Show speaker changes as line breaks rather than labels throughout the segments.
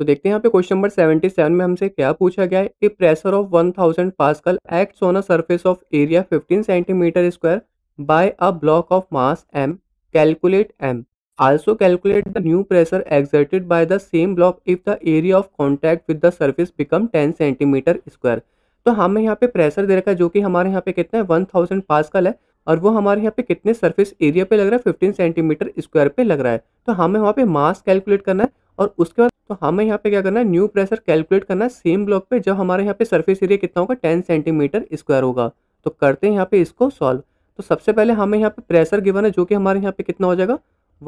तो देखते हैं यहाँ पे क्वेश्चन नंबर 77 में हमसे क्या पूछा गया है कि pressure of 1000 pascal acts on a surface of area 15 centimetre square by a block of mass M calculate M also calculate the new pressure exerted by the same block if the area of contact with the surface become ten centimetre square तो हमें यहाँ पे pressure दे रखा है जो कि हमारे यहाँ पे कितना है 1000 पास्कल है और वो हमारे यहाँ पे कितने सरफेस एरिया पे लग रहा है 15 सेंटीमीटर स्क्वायर पे लग रहा है तो हमें वहाँ पे मास कैलकुलेट करना है और उसके बाद तो हमें यहाँ पे क्या करना है न्यू प्रेशर कैलकुलेट करना है सेम ब्लॉक पे जब हमारे यहाँ पे सरफेस एरिया कितना होगा टेन सेंटीमीटर स्क्वायर होगा तो करते हैं यहाँ पे इसको सॉल्व तो सबसे पहले हमें यहाँ पे प्रेशर गिवन है जो कि हमारे यहाँ पे कितना हो जाएगा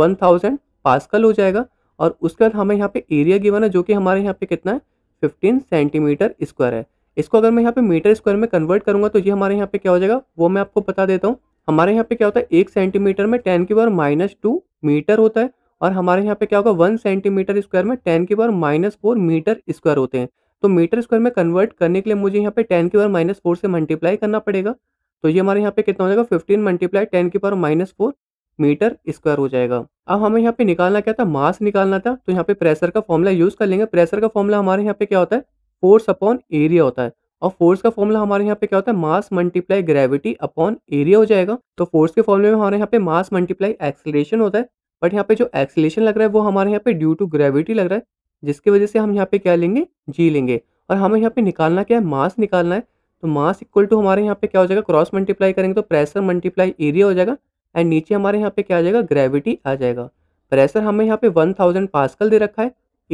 वन थाउजेंड पास्कल हो जाएगा और उसके बाद हमें यहाँ पे एरिया गिवन है जो कि हमारे यहाँ पे कितना है फिफ्टीन सेंटीमीटर स्क्वायर है इसको अगर मैं यहाँ पे मीटर स्क्वायर में कन्वर्ट करूँगा तो ये हमारे यहाँ पे क्या हो जाएगा वो मैं आपको बता देता हूँ हमारे यहाँ पे क्या होता है एक सेंटीमीटर में टेन की बार माइनस टू मीटर होता है और हमारे यहाँ पे क्या होगा वन सेंटीमीटर स्क्वायर में टेन की power minus four metre square होते हैं तो मीटर स्क्वायर में कन्वर्ट करने के लिए मुझे यहाँ पे टेन की पावर माइनस फोर से मल्टीप्लाई करना पड़ेगा तो ये हमारे यहाँ पे कितना हो जाएगा फिफ्टीन मल्टीप्लाई टेन की power minus four metre square हो जाएगा अब हमें यहाँ पे निकालना क्या था मास निकालना था तो यहाँ पे प्रेशर का फॉर्मूला यूज कर लेंगे प्रेशर का फॉर्मूला हमारे यहाँ पे क्या होता है फोर्स अपॉन एरिया होता है और फोर्स का फॉर्मूला हमारे यहाँ पे क्या होता है mass multiply gravity upon area हो जाएगा तो फोर्स के फॉर्मूले में हमारे यहाँ पे मास मल्टीप्लाई एक्सलेशन होता है बट यहाँ पे जो एक्सलेशन लग रहा है वो हमारे यहाँ पे ड्यू टू ग्रेविटी लग रहा है जिसकी वजह से हम यहाँ पे क्या लेंगे जी लेंगे और हमें यहाँ पे निकालना क्या है मास निकालना है तो मास इक्वल टू हमारे यहाँ पे क्या हो जाएगा क्रॉस मल्टीप्लाई करेंगे तो प्रेशर मल्टीप्लाई एरिया हो जाएगा एंड नीचे हमारे यहाँ पे क्या आ जाएगा ग्रेविटी आ जाएगा प्रेशर हमें यहाँ पे वन थाउजेंड पास्कल दे रखा है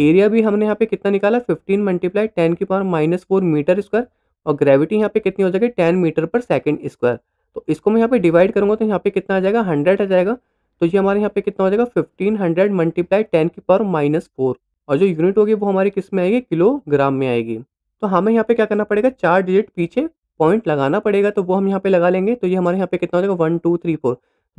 एरिया भी हमने यहाँ पे कितना निकाला फिफ्टीन मल्टीप्लाई टेन की power minus four metre square और ग्रेविटी यहाँ पे कितनी हो जाएगी ten metre per second square तो इसको मैं यहाँ पे डिवाइड करूँगा तो यहाँ पे कितना आ जाएगा हंड्रेड आ जाएगा तो ये हमारे यहाँ पे कितना हो जाएगा फिफ्टीन हंड्रेड मल्टीप्लाई टेन की पावर माइनस फोर और जो यूनिट होगी वो हमारे किस में आएगी किलोग्राम में आएगी तो हमें यहाँ पे क्या करना पड़ेगा चार डिजिट पीछे पॉइंट लगाना पड़ेगा तो वो हम यहाँ पे लगा लेंगे तो ये हमारे यहाँ पे कितना हो जाएगा one two three four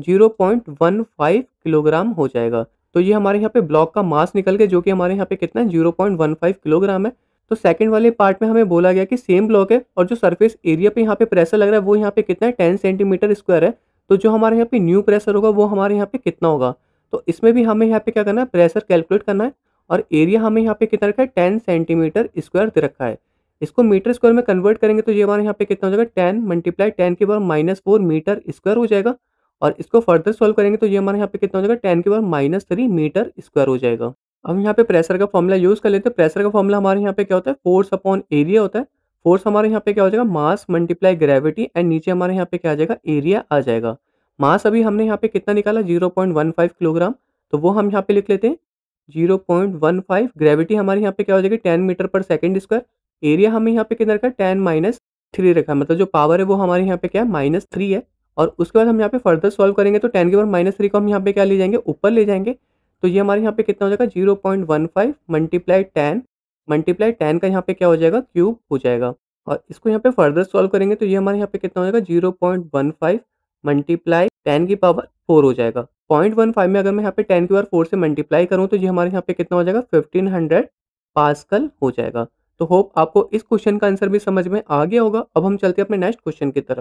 zero point one five kilogram हो जाएगा तो ये हमारे यहाँ पे ब्लॉक का मास निकल गया जो कि हमारे यहाँ पे कितना है zero point one five kilogram है तो सेकंड वाले पार्ट में हमें बोला गया कि सेम ब्लॉक है और जो सरफेस एरिया पे यहाँ पे प्रेशर लग रहा है वो यहाँ पे कितना है टेन सेंटीमीटर स्क्वायर है तो जो हमारे यहाँ पे न्यू प्रेशर होगा वो हमारे यहाँ पे कितना होगा तो इसमें भी हमें यहाँ पे क्या करना है प्रेशर कैलकुलेट करना है और एरिया हमें यहाँ पे कितना रखा है टेन सेंटीमीटर स्क्वायर दे रखा है इसको मीटर स्क्वायर में कन्वर्ट करेंगे तो ये हमारे यहाँ पे कितना हो जाएगा टेन मल्टीप्लाई टेन के बार माइनस फोर मीटर स्क्वायर हो जाएगा और इसको फर्दर सॉल्व करेंगे तो ये हमारे यहाँ पे कितना हो जाएगा टेन के बार माइनस थ्री मीटर स्क्वायर हो जाएगा अब यहाँ पे प्रेशर का फॉर्मूला यूज़ कर लेते हैं प्रेशर का फॉर्मूला हमारे यहाँ पे क्या होता है फोर्स अपॉन एरिया होता है फोर्स हमारे यहाँ पे क्या हो जाएगा मास मल्टीप्लाई ग्रेविटी एंड नीचे हमारे यहाँ पे क्या आ जाएगा एरिया आ जाएगा मास अभी हमने यहाँ पे कितना निकाला 0.15 किलोग्राम तो वो हम यहाँ पे लिख लेते हैं 0.15 ग्रेविटी हमारे यहाँ पे क्या हो जाएगी 10 metre per second square area हमें यहाँ पे कितना रखा है टेन माइनस थ्री रखा है मतलब जो पावर है वो हमारे यहाँ पे क्या है माइनस थ्री है और उसके बाद हम यहाँ पे फर्दर सॉल्व करेंगे तो टेन के बाद माइनस थ्री को हम यहाँ पे क्या ले जाएंगे ऊपर ले जाएंगे तो ये हमारे यहाँ पे कितना हो जाएगा zero point one five multiply ten multiply ten का यहाँ पे क्या हो जाएगा क्यूब हो जाएगा और इसको यहाँ पे फर्दर सॉल्व करेंगे तो ये हमारे यहाँ पे कितना हो जाएगा zero point one five multiply ten की पावर फोर हो जाएगा पॉइंट वन फाइव में अगर मैं यहाँ पे टेन की पावर फोर से मल्टीप्लाई करूँ तो ये हमारे यहाँ पे कितना हो जाएगा फिफ्टीन हंड्रेड पास्कल हो जाएगा तो होप आपको इस क्वेश्चन का आंसर भी समझ में आ गया होगा अब हम चलते हैं अपने नेक्स्ट क्वेश्चन की तरफ